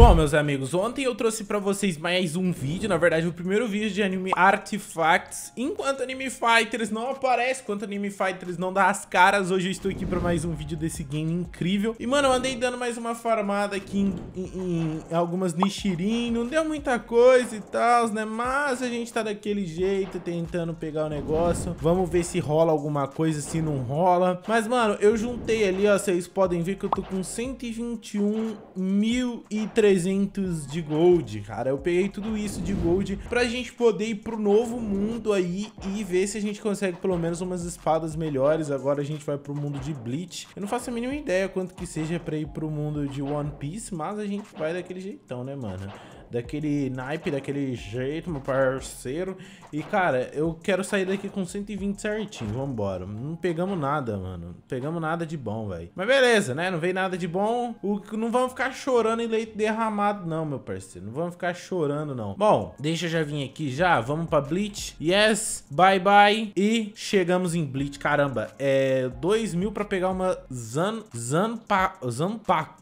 Bom, meus amigos, ontem eu trouxe pra vocês mais um vídeo, na verdade o primeiro vídeo de anime Artifacts. Enquanto Anime Fighters não aparece, enquanto Anime Fighters não dá as caras, hoje eu estou aqui pra mais um vídeo desse game incrível. E, mano, eu andei dando mais uma farmada aqui em, em, em algumas Nishirin, não deu muita coisa e tal, né? Mas a gente tá daquele jeito, tentando pegar o negócio. Vamos ver se rola alguma coisa, se não rola. Mas, mano, eu juntei ali, ó, vocês podem ver que eu tô com 121.300 300 de gold, cara. Eu peguei tudo isso de gold pra gente poder ir pro novo mundo aí e ver se a gente consegue pelo menos umas espadas melhores. Agora a gente vai pro mundo de Bleach. Eu não faço a mínima ideia quanto que seja pra ir pro mundo de One Piece, mas a gente vai daquele jeitão, né, mano? daquele naipe, daquele jeito, meu parceiro. E, cara, eu quero sair daqui com 120 certinho, vambora. Não pegamos nada, mano. Não pegamos nada de bom, velho. Mas beleza, né? Não veio nada de bom. O, não vamos ficar chorando em leite derramado, não, meu parceiro. Não vamos ficar chorando, não. Bom, deixa eu já vir aqui já. Vamos pra Bleach. Yes, bye bye. E chegamos em Bleach. Caramba, é 2 mil pra pegar uma Zan... Zanpa... Zanpaku.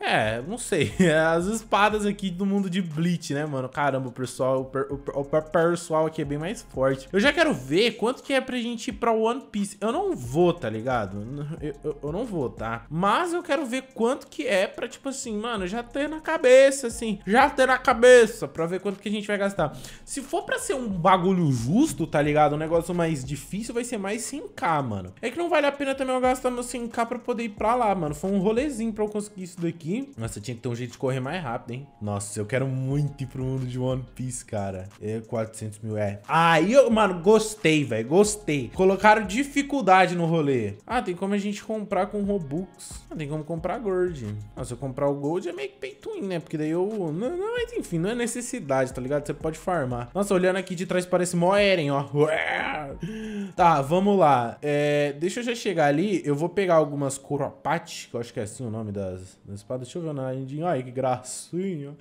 É, não sei. As espadas aqui do mundo de Bleach, né, mano? Caramba, o pessoal, o, per, o, o pessoal aqui é bem mais forte. Eu já quero ver quanto que é pra gente ir pra One Piece. Eu não vou, tá ligado? Eu, eu, eu não vou, tá? Mas eu quero ver quanto que é pra, tipo assim, mano, já ter na cabeça, assim. Já ter na cabeça pra ver quanto que a gente vai gastar. Se for pra ser um bagulho justo, tá ligado? Um negócio mais difícil, vai ser mais 100k, mano. É que não vale a pena também eu gastar meu 100k pra poder ir pra lá, mano. Foi um rolezinho pra eu conseguir conseguir isso daqui... Nossa, tinha que ter um jeito de correr mais rápido, hein? Nossa, eu quero muito ir pro mundo de One Piece, cara. É 400 mil, é. Aí, eu, mano, gostei, velho. Gostei. Colocaram dificuldade no rolê. Ah, tem como a gente comprar com Robux. Não ah, tem como comprar Gold. Nossa, se eu comprar o Gold é meio que peituin, né? Porque daí eu... Não, não, mas enfim, não é necessidade, tá ligado? Você pode farmar. Nossa, olhando aqui de trás parece mó Eren, ó. Tá, vamos lá. É, deixa eu já chegar ali. Eu vou pegar algumas Kuropati, que eu acho que é assim o nome das espadas. As espadas, deixa eu ver o nadinho. Ai, que gracinha.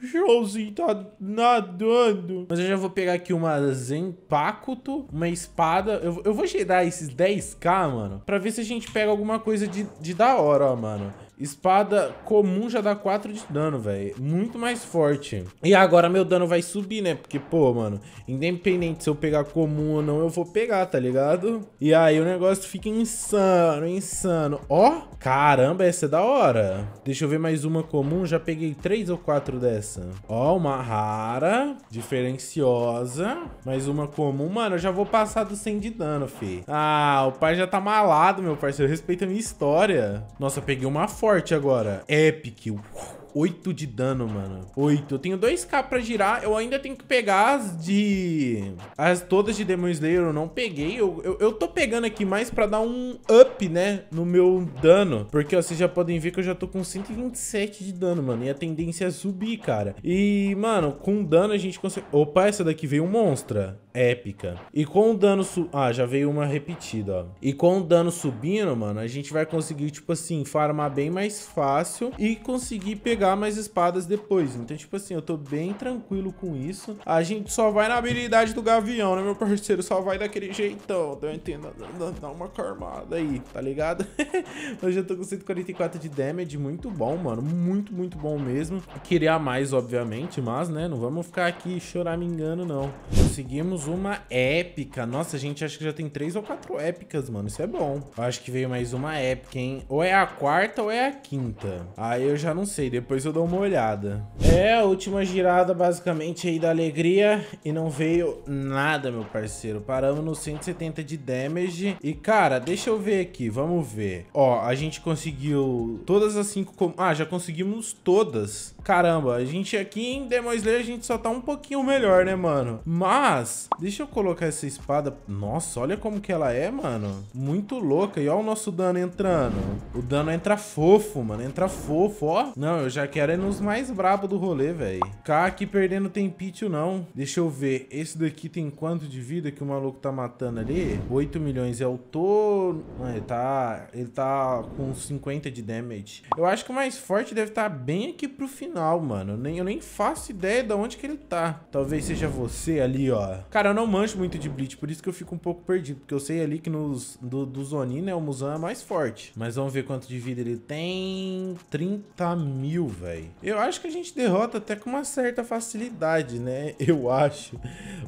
Joãozinho tá nadando. Mas eu já vou pegar aqui uma Zempacuto, uma espada. Eu, eu vou gerar esses 10k, mano, pra ver se a gente pega alguma coisa de, de da hora, ó, mano. Espada comum já dá 4 de dano, velho. Muito mais forte. E agora meu dano vai subir, né? Porque, pô, mano, independente se eu pegar comum ou não, eu vou pegar, tá ligado? E aí o negócio fica insano, insano. Ó, caramba, essa é da hora. Deixa eu ver mais uma comum. Já peguei 3 ou 4 dessa. Ó, uma rara, diferenciosa. Mais uma comum. Mano, eu já vou passar do 100 de dano, fi. Ah, o pai já tá malado, meu parceiro. Respeita a minha história. Nossa, peguei uma forte forte agora. Epic. Uau. 8 de dano, mano. 8. Eu tenho 2k pra girar. Eu ainda tenho que pegar as de... As todas de Demon Slayer eu não peguei. Eu, eu, eu tô pegando aqui mais pra dar um up, né? No meu dano. Porque, ó, vocês já podem ver que eu já tô com 127 de dano, mano. E a tendência é subir, cara. E, mano, com dano a gente consegue... Opa, essa daqui veio um monstro Épica. E com o dano... Su... Ah, já veio uma repetida, ó. E com o dano subindo, mano, a gente vai conseguir, tipo assim, farmar bem mais fácil e conseguir pegar pegar mais espadas depois. Então, tipo assim, eu tô bem tranquilo com isso. A gente só vai na habilidade do gavião, né, meu parceiro? Só vai daquele jeitão, tá então, entendendo? Dá uma carmada aí, tá ligado? Hoje eu tô com 144 de damage, muito bom, mano. Muito, muito bom mesmo. Queria mais, obviamente, mas, né, não vamos ficar aqui engano não. Conseguimos uma épica. Nossa, a gente acho que já tem três ou quatro épicas, mano. Isso é bom. acho que veio mais uma épica, hein? Ou é a quarta ou é a quinta. Aí ah, eu já não sei. Depois depois eu dou uma olhada. É, a última girada basicamente aí da alegria e não veio nada, meu parceiro. Paramos no 170 de damage. E, cara, deixa eu ver aqui, vamos ver. Ó, a gente conseguiu todas as cinco... Com... Ah, já conseguimos todas. Caramba, a gente aqui em Demon Slayer, a gente só tá um pouquinho melhor, né, mano? Mas, deixa eu colocar essa espada... Nossa, olha como que ela é, mano. Muito louca. E ó o nosso dano entrando. O dano entra fofo, mano. Entra fofo, ó. Não, eu já que era nos mais brabo do rolê, velho. Cá aqui perdendo tem não. Deixa eu ver. Esse daqui tem quanto de vida que o maluco tá matando ali? 8 milhões é o todo. Não, ele tá... Ele tá com 50 de damage. Eu acho que o mais forte deve estar tá bem aqui pro final, mano. Eu nem, eu nem faço ideia de onde que ele tá. Talvez seja você ali, ó. Cara, eu não manjo muito de Bleach, por isso que eu fico um pouco perdido. Porque eu sei ali que nos, do, do Zonin, né, o Muzan é mais forte. Mas vamos ver quanto de vida ele tem. 30 mil velho, eu acho que a gente derrota até com uma certa facilidade, né? Eu acho.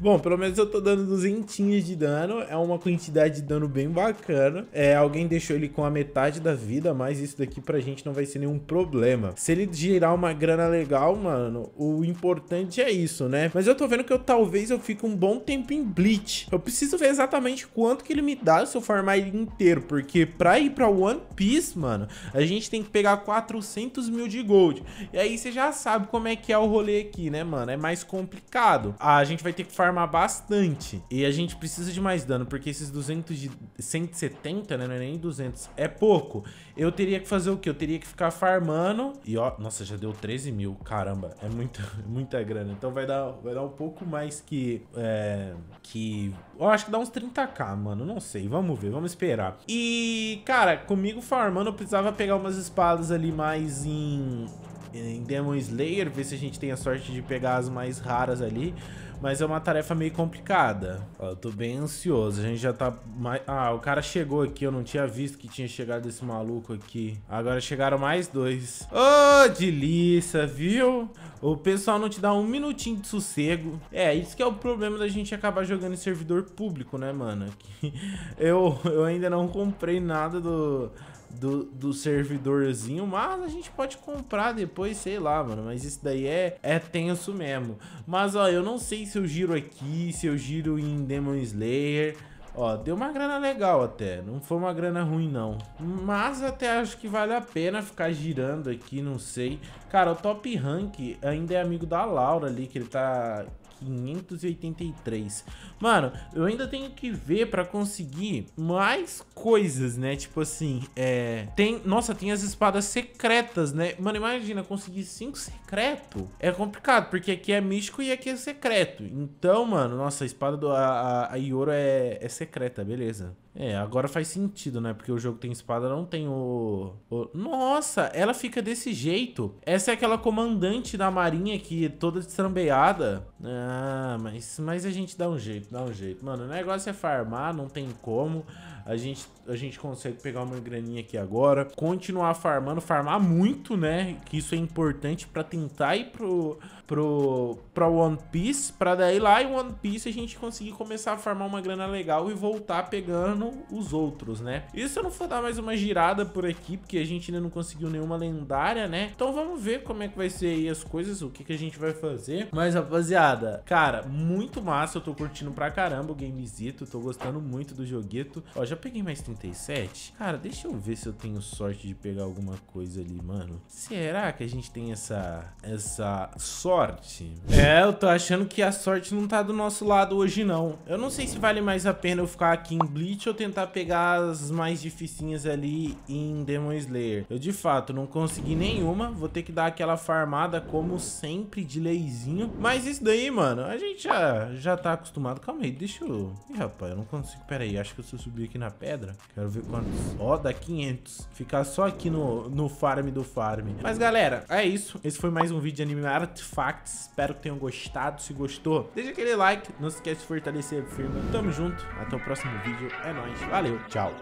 Bom, pelo menos eu tô dando 200 de dano. É uma quantidade de dano bem bacana. É, alguém deixou ele com a metade da vida, mas isso daqui pra gente não vai ser nenhum problema. Se ele girar uma grana legal, mano, o importante é isso, né? Mas eu tô vendo que eu talvez eu fique um bom tempo em Bleach. Eu preciso ver exatamente quanto que ele me dá se eu farmar ele inteiro, porque pra ir pra One Piece, mano, a gente tem que pegar 400 mil de gold. E aí você já sabe como é que é o rolê aqui, né, mano? É mais complicado. Ah, a gente vai ter que farmar bastante. E a gente precisa de mais dano, porque esses 200 de... 170, né? Não é nem 200. É pouco. Eu teria que fazer o quê? Eu teria que ficar farmando. E ó, nossa, já deu 13 mil. Caramba, é muita, muita grana. Então vai dar, vai dar um pouco mais que... É, que... Eu acho que dá uns 30k, mano. Não sei. Vamos ver, vamos esperar. E, cara, comigo farmando, eu precisava pegar umas espadas ali mais em em Demon Slayer, ver se a gente tem a sorte de pegar as mais raras ali. Mas é uma tarefa meio complicada. Ó, eu tô bem ansioso. A gente já tá... Mais... Ah, o cara chegou aqui. Eu não tinha visto que tinha chegado esse maluco aqui. Agora chegaram mais dois. Ô, oh, delícia, viu? O pessoal não te dá um minutinho de sossego. É, isso que é o problema da gente acabar jogando em servidor público, né, mano? Eu, eu ainda não comprei nada do do, do servidorzinho, mas a gente pode comprar depois, sei lá, mano. Mas isso daí é, é tenso mesmo. Mas, ó, eu não sei se eu giro aqui, se eu giro em Demon Slayer. Ó, deu uma grana legal até, não foi uma grana ruim não. Mas até acho que vale a pena ficar girando aqui, não sei. Cara, o Top Rank ainda é amigo da Laura ali, que ele tá 583. Mano, eu ainda tenho que ver pra conseguir mais coisas, né? Tipo assim, é... Tem... Nossa, tem as espadas secretas, né? Mano, imagina, conseguir 5 secreto é complicado, porque aqui é místico e aqui é secreto. Então, mano, nossa, a espada do... A, a, a Ioro é, é secreta, beleza. É, agora faz sentido, né? Porque o jogo tem espada, não tem o... o... Nossa, ela fica desse jeito. Essa é aquela comandante da marinha que é toda destrambeada. Ah, mas, mas a gente dá um jeito, dá um jeito. Mano, o negócio é farmar, não tem como. A gente, a gente consegue pegar uma graninha aqui agora. Continuar farmando, farmar muito, né? Que isso é importante pra tentar ir pro pro, pra One Piece, pra daí lá em One Piece a gente conseguir começar a farmar uma grana legal e voltar pegando os outros, né? E se eu não for dar mais uma girada por aqui, porque a gente ainda não conseguiu nenhuma lendária, né? Então vamos ver como é que vai ser aí as coisas, o que, que a gente vai fazer. Mas, rapaziada, cara, muito massa, eu tô curtindo pra caramba o gamezito, tô gostando muito do joguito. Ó, já peguei mais 37? Cara, deixa eu ver se eu tenho sorte de pegar alguma coisa ali, mano. Será que a gente tem essa, essa sorte sorte. É, eu tô achando que a sorte não tá do nosso lado hoje, não. Eu não sei se vale mais a pena eu ficar aqui em Bleach ou tentar pegar as mais dificinhas ali em Demon Slayer. Eu, de fato, não consegui nenhuma. Vou ter que dar aquela farmada, como sempre, de leizinho. Mas isso daí, mano, a gente já, já tá acostumado. Calma aí, deixa eu... Ih, rapaz, eu não consigo... Pera aí, acho que se eu subir aqui na pedra... Quero ver quantos... Ó, oh, dá 500. Ficar só aqui no, no farm do farm. Mas, galera, é isso. Esse foi mais um vídeo de anime artefato Espero que tenham gostado. Se gostou, deixa aquele like. Não se esquece de fortalecer a firma. Tamo junto. Até o próximo vídeo. É nóis. Valeu. Tchau.